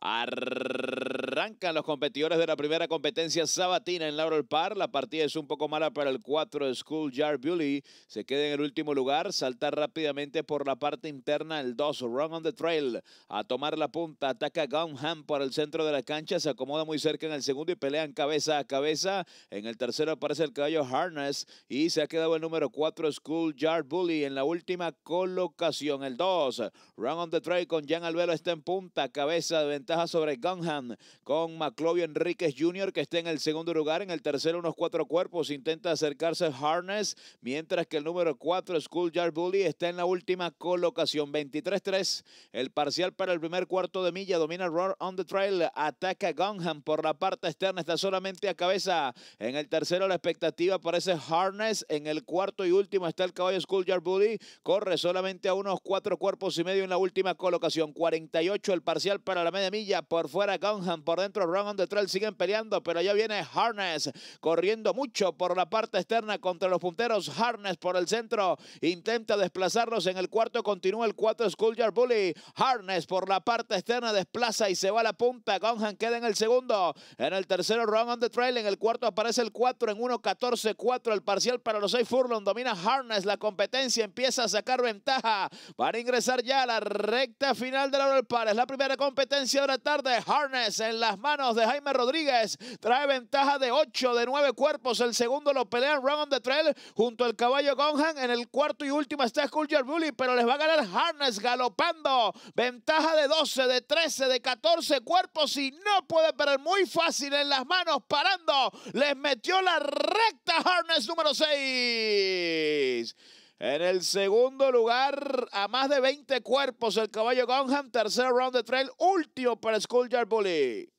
Arr- Arrancan los competidores de la primera competencia sabatina en Laurel Park. La partida es un poco mala para el 4 School Yard Bully. Se queda en el último lugar. Salta rápidamente por la parte interna el 2 Run on the Trail. A tomar la punta. Ataca Gunham por el centro de la cancha. Se acomoda muy cerca en el segundo y pelean cabeza a cabeza. En el tercero aparece el caballo Harness. Y se ha quedado el número 4 School Yard Bully en la última colocación. El 2 Run on the Trail con Jan Alvelo está en punta. Cabeza de ventaja sobre Gunham con Maclovio Enríquez Jr., que está en el segundo lugar. En el tercero, unos cuatro cuerpos. Intenta acercarse Harness, mientras que el número cuatro School Yard Bully, está en la última colocación. 23-3. El parcial para el primer cuarto de milla. Domina Roar on the Trail. Ataca Gunham por la parte externa. Está solamente a cabeza. En el tercero, la expectativa parece Harness. En el cuarto y último está el caballo School Yard Bully. Corre solamente a unos cuatro cuerpos y medio en la última colocación. 48 el parcial para la media milla. Por fuera, Gunham por por dentro Run on the Trail siguen peleando, pero ya viene Harness corriendo mucho por la parte externa contra los punteros. Harness por el centro intenta desplazarlos en el cuarto, continúa el 4 Schoolyard Bully. Harness por la parte externa desplaza y se va a la punta. Gonhan queda en el segundo, en el tercero Run on the Trail, en el cuarto aparece el 4 en 1-14-4 el parcial para los 6 Furlong. Domina Harness la competencia, empieza a sacar ventaja para ingresar ya a la recta final de la Royal es La primera competencia de la tarde, Harness en la las manos de Jaime Rodríguez. Trae ventaja de 8 de 9 cuerpos. El segundo lo pelean Round the Trail junto al caballo Gonhan. En el cuarto y último está Jar Bully, pero les va a ganar Harness galopando. Ventaja de 12, de 13, de 14 cuerpos y no puede perder muy fácil en las manos parando. Les metió la recta Harness número 6. En el segundo lugar, a más de 20 cuerpos, el caballo Gonham. Tercer round the trail, último para Schoolyard Bully.